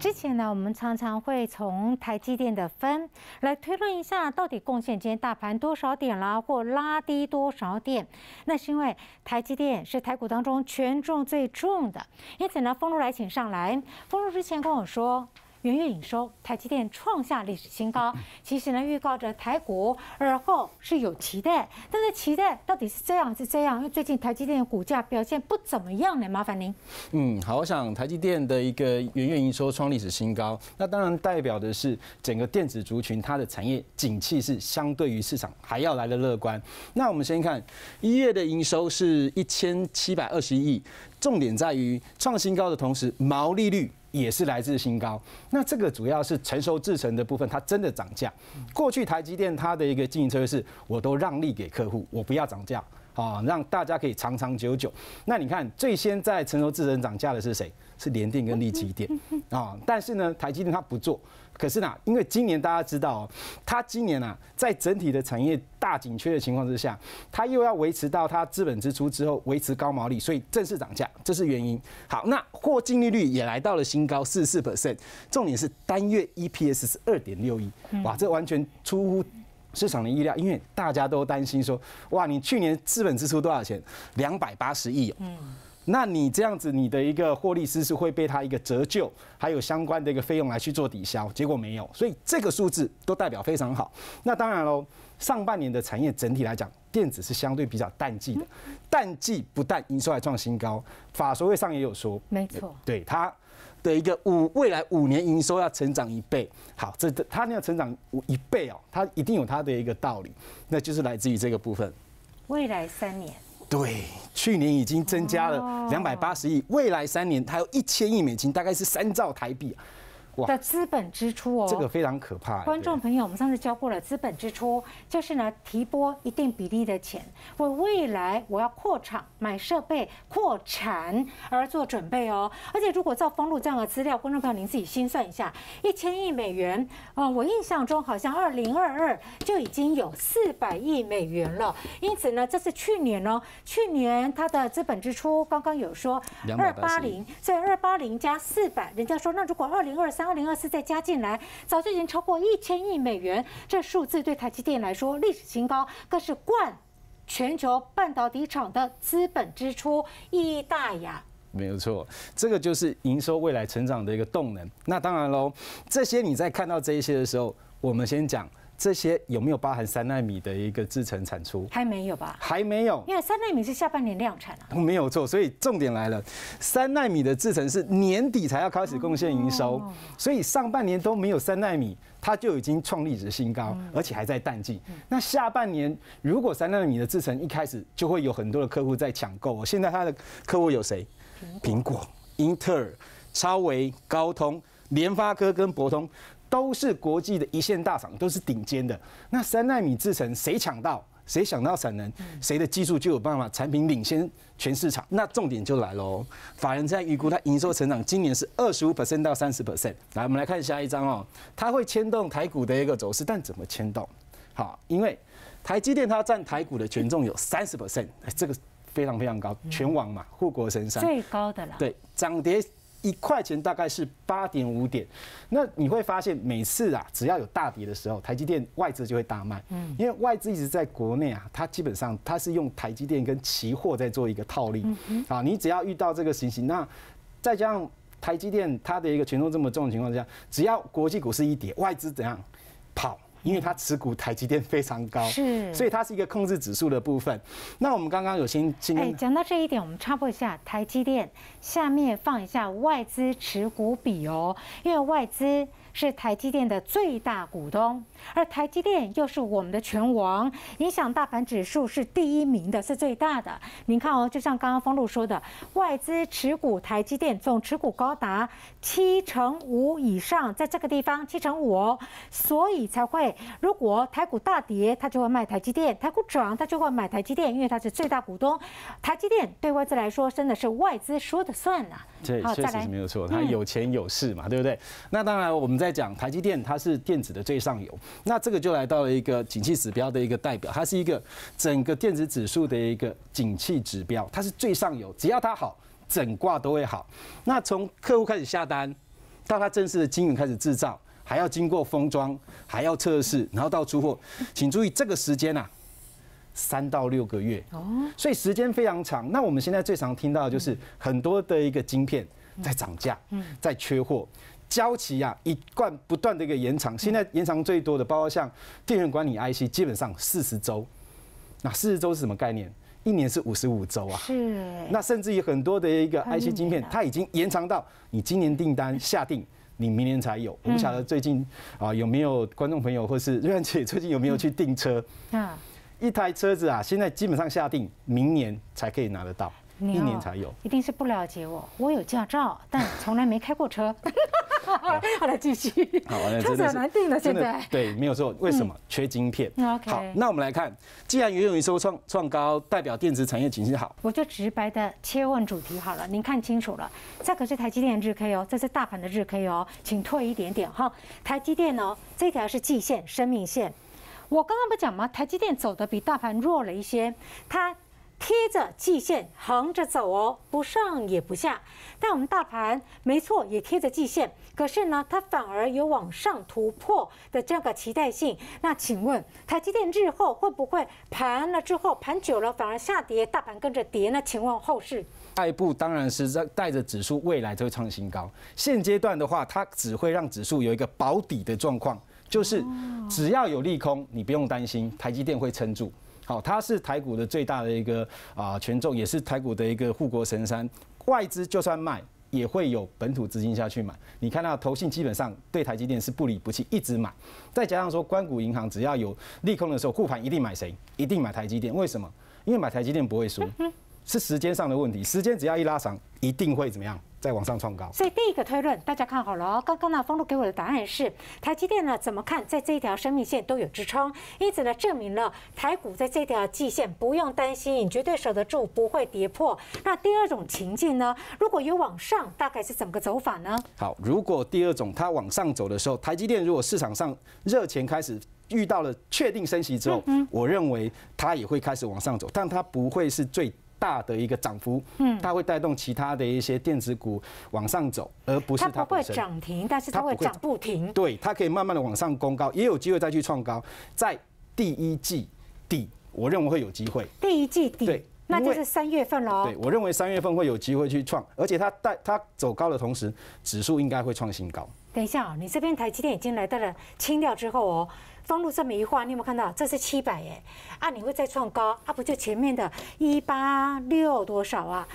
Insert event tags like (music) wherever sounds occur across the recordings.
之前呢，我们常常会从台积电的分来推论一下，到底贡献今天大盘多少点啦，或拉低多少点。那是因为台积电是台股当中权重最重的。因此呢，丰路来请上来。丰路之前跟我说。月营收，台积电创下历史新高。(laughs) 其实呢，预告着台股而后是有期待，但是期待到底是这样是这样？因为最近台积电股价表现不怎么样呢？麻烦您。嗯，好，我想台积电的一个月营收创历史新高，那当然代表的是整个电子族群它的产业景气是相对于市场还要来的乐观。那我们先看一月的营收是一千七百二十亿，重点在于创新高的同时，毛利率。也是来自新高，那这个主要是成熟制程的部分，它真的涨价。过去台积电它的一个经营策略是，我都让利给客户，我不要涨价，啊，让大家可以长长久久。那你看，最先在成熟制程涨价的是谁？是联电跟立积电啊，但是呢，台积电它不做。可是呢，因为今年大家知道，它今年呢，在整体的产业大紧缺的情况之下，它又要维持到它资本支出之后维持高毛利，所以正式涨价，这是原因。好，那货净利率也来到了新高，四四 percent。重点是单月 EPS 是二点六亿，哇，这完全出乎市场的意料，因为大家都担心说，哇，你去年资本支出多少钱？两百八十亿哦。那你这样子，你的一个获利是是会被它一个折旧，还有相关的一个费用来去做抵消，结果没有，所以这个数字都代表非常好。那当然喽，上半年的产业整体来讲，电子是相对比较淡季的，淡季不但营收还创新高，法说会上也有说，没错，对它的一个五未来五年营收要成长一倍，好，这它要成长一倍哦，它一定有它的一个道理，那就是来自于这个部分，未来三年。对，去年已经增加了两百八十亿，未来三年它有一千亿美金，大概是三兆台币。的资本支出哦，这个非常可怕。观众朋友，我们上次教过了资本支出，就是呢提拨一定比例的钱，为未来我要扩厂、买设备、扩产而做准备哦。而且如果照封路这样的资料，观众朋友您自己心算一下，一千亿美元啊，我印象中好像二零二二就已经有四百亿美元了。因此呢，这是去年哦，去年它的资本支出刚刚有说二八零，所以二八零加四百，人家说那如果二零二三。二零二四再加进来，早就已经超过一千亿美元。这数字对台积电来说历史新高，更是冠全球半导体厂的资本支出，意义大呀。没有错，这个就是营收未来成长的一个动能。那当然喽，这些你在看到这一些的时候，我们先讲。这些有没有包含三纳米的一个制程产出？还没有吧？还没有，因为三纳米是下半年量产啊。没有错，所以重点来了，三纳米的制程是年底才要开始贡献营收，所以上半年都没有三纳米，它就已经创历史新高，而且还在淡季。那下半年如果三纳米的制程一开始就会有很多的客户在抢购。现在它的客户有谁？苹果、英特尔、超微、高通、联发科跟博通。都是国际的一线大厂，都是顶尖的。那三纳米制程，谁抢到，谁想到产能，谁的技术就有办法产品领先全市场。那重点就来喽。法人在预估它营收成长今年是二十五 percent 到三十 percent。来，我们来看下一张哦，它会牵动台股的一个走势，但怎么牵动？好，因为台积电它占台股的权重有三十 percent，这个非常非常高，全网嘛，护国神山最高的啦。对，涨跌。一块钱大概是八点五点，那你会发现每次啊，只要有大跌的时候，台积电外资就会大卖，嗯，因为外资一直在国内啊，它基本上它是用台积电跟期货在做一个套利，啊，你只要遇到这个情形，那再加上台积电它的一个权重这么重的情况下，只要国际股市一跌，外资怎样跑？因为它持股台积电非常高，是，所以它是一个控制指数的部分。那我们刚刚有先先，哎，讲到这一点，我们插播一下台积电，下面放一下外资持股比哦，因为外资。是台积电的最大股东，而台积电又是我们的拳王，影响大盘指数是第一名的，是最大的。您看哦，就像刚刚方露说的，外资持股台积电总持股高达七成五以上，在这个地方七成五哦，所以才会，如果台股大跌，它就会卖台积电；台股涨，它就会买台积电，因为它是最大股东。台积电对外资来说，真的是外资说的算啊。对，确实是没有错，它有钱有势嘛，对不对？那当然我们。在讲台积电，它是电子的最上游，那这个就来到了一个景气指标的一个代表，它是一个整个电子指数的一个景气指标，它是最上游，只要它好，整挂都会好。那从客户开始下单，到他正式的晶圆开始制造，还要经过封装，还要测试，然后到出货，请注意这个时间啊，三到六个月哦，所以时间非常长。那我们现在最常听到的就是很多的一个晶片在涨价，嗯，在缺货。交期啊，一贯不断的一个延长，现在延长最多的，包括像电源管理 IC，基本上四十周。那四十周是什么概念？一年是五十五周啊。是。那甚至于很多的一个 IC 晶片，它已经延长到你今年订单 (laughs) 下定，你明年才有。我不晓得最近啊，有没有观众朋友或是瑞安姐最近有没有去订车？嗯。一台车子啊，现在基本上下定，明年才可以拿得到，一年才有。一定是不了解我，我有驾照，但从来没开过车。(laughs) (laughs) 好，了，继续。好，真是很难定了，现在对，没有错。为什么缺晶片？OK。好，那我们来看，既然袁总一说创创高，代表电子产业景气好，我就直白的切问主题好了。您看清楚了，这可是台积电的日 K 哦，这是大盘的日 K 哦，请退一点点哈。台积电哦，这条是季线，生命线。我刚刚不讲吗？台积电走的比大盘弱了一些，它。贴着季线横着走哦，不上也不下。但我们大盘没错，也贴着季线，可是呢，它反而有往上突破的这个期待性。那请问，台积电日后会不会盘了之后盘久了反而下跌，大盘跟着跌呢？请问后市？下一步当然是在带着指数未来会创新高。现阶段的话，它只会让指数有一个保底的状况，就是只要有利空，你不用担心台积电会撑住。好，它是台股的最大的一个啊权重，也是台股的一个护国神山。外资就算卖，也会有本土资金下去买。你看到投信基本上对台积电是不离不弃，一直买。再加上说关谷银行只要有利空的时候护盘，一定买谁？一定买台积电？为什么？因为买台积电不会输，(laughs) 是时间上的问题。时间只要一拉长，一定会怎么样？再往上创高，所以第一个推论，大家看好了。刚刚呢，方路给我的答案是，台积电呢怎么看，在这一条生命线都有支撑，因此呢，证明了台股在这条季线不用担心，你绝对守得住，不会跌破。那第二种情境呢，如果有往上，大概是怎么个走法呢？好，如果第二种它往上走的时候，台积电如果市场上热钱开始遇到了确定升息之后，我认为它也会开始往上走，但它不会是最。大的一个涨幅，嗯，它会带动其他的一些电子股往上走，而不是它不会涨停，但是它会涨不停，对，它可以慢慢的往上攻高，也有机会再去创高，在第一季底，我认为会有机会。第一季底，对，那就是三月份喽。对我认为三月份会有机会去创，而且它带它走高的同时，指数应该会创新高。等一下哦，你这边台积电已经来到了清掉之后哦，放入这么一晃，你有没有看到？这是七百耶，啊，你会再创高，啊，不就前面的一八六多少啊？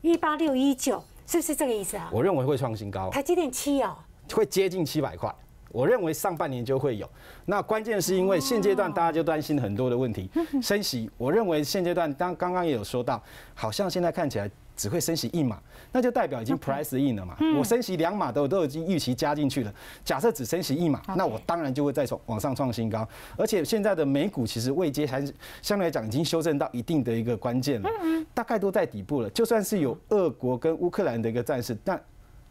一八六一九，是不是这个意思啊？我认为会创新高，台积电七哦，会接近七百块。我认为上半年就会有，那关键是因为现阶段大家就担心很多的问题，升息。我认为现阶段当刚刚也有说到，好像现在看起来只会升息一码，那就代表已经 price in 了嘛。我升息两码都都已经预期加进去了，假设只升息一码，那我当然就会再从往上创新高。而且现在的美股其实未接还相对来讲已经修正到一定的一个关键了，大概都在底部了。就算是有俄国跟乌克兰的一个战事，但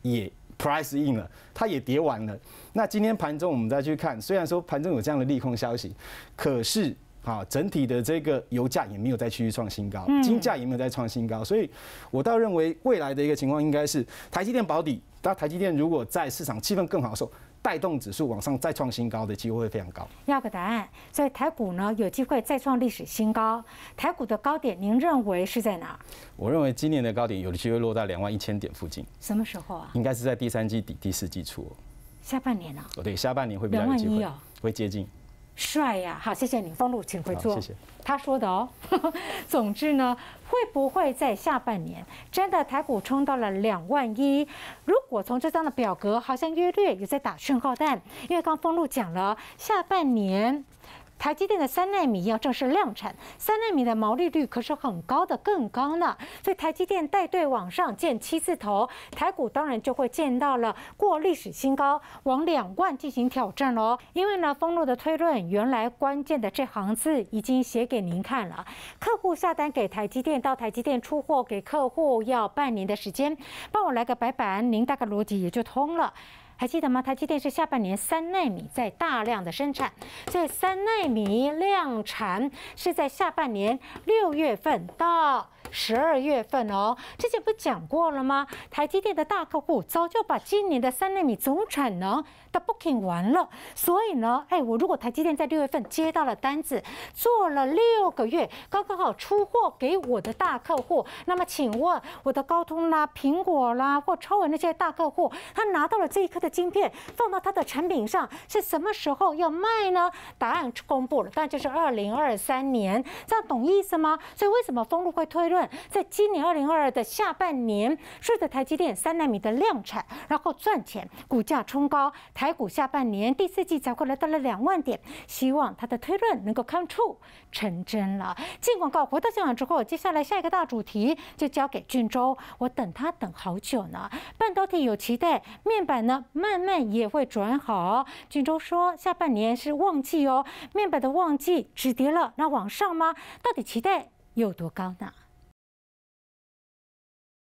也 Price in 了，它也跌完了。那今天盘中我们再去看，虽然说盘中有这样的利空消息，可是啊，整体的这个油价也没有再继续创新高，金价也没有再创新高，所以我倒认为未来的一个情况应该是台积电保底。那台积电如果在市场气氛更好的时候，带动指数往上再创新高的机会会非常高。要个答案，所以台股呢有机会再创历史新高。台股的高点您认为是在哪？我认为今年的高点有机会落在两万一千点附近。什么时候啊？应该是在第三季底、第四季初，下半年呢？哦，对，下半年会比较有机会，会接近。帅呀！好，谢谢你，方露，请回座。他说的哦。(laughs) 总之呢，会不会在下半年真的台股冲到了两万一？如果从这张的表格，好像约略也在打讯号弹，因为刚方露讲了下半年。台积电的三纳米要正式量产，三纳米的毛利率可是很高的，更高呢。所以台积电带队往上建七字头，台股当然就会见到了过历史新高，往两万进行挑战喽。因为呢，峰路的推论，原来关键的这行字已经写给您看了。客户下单给台积电，到台积电出货给客户要半年的时间。帮我来个白板，您大概逻辑也就通了。还记得吗？台积电是下半年三纳米在大量的生产，所以三纳米量产是在下半年六月份到。十二月份哦，之前不讲过了吗？台积电的大客户早就把今年的三纳米总产能的 booking 完了，所以呢，哎，我如果台积电在六月份接到了单子，做了六个月，刚刚好出货给我的大客户，那么请问我的高通啦、苹果啦或超文那些大客户，他拿到了这一颗的晶片，放到他的产品上，是什么时候要卖呢？答案公布了，但就是二零二三年，这样懂意思吗？所以为什么封路会推论？在今年二零二二的下半年，顺着台积电三纳米的量产，然后赚钱，股价冲高，台股下半年第四季才会来到了两万点。希望他的推论能够 come true 成真了。进广告回到现场之后，接下来下一个大主题就交给俊州，我等他等好久呢。半导体有期待，面板呢慢慢也会转好。俊州说，下半年是旺季哦，面板的旺季止跌了，那往上吗？到底期待有多高呢？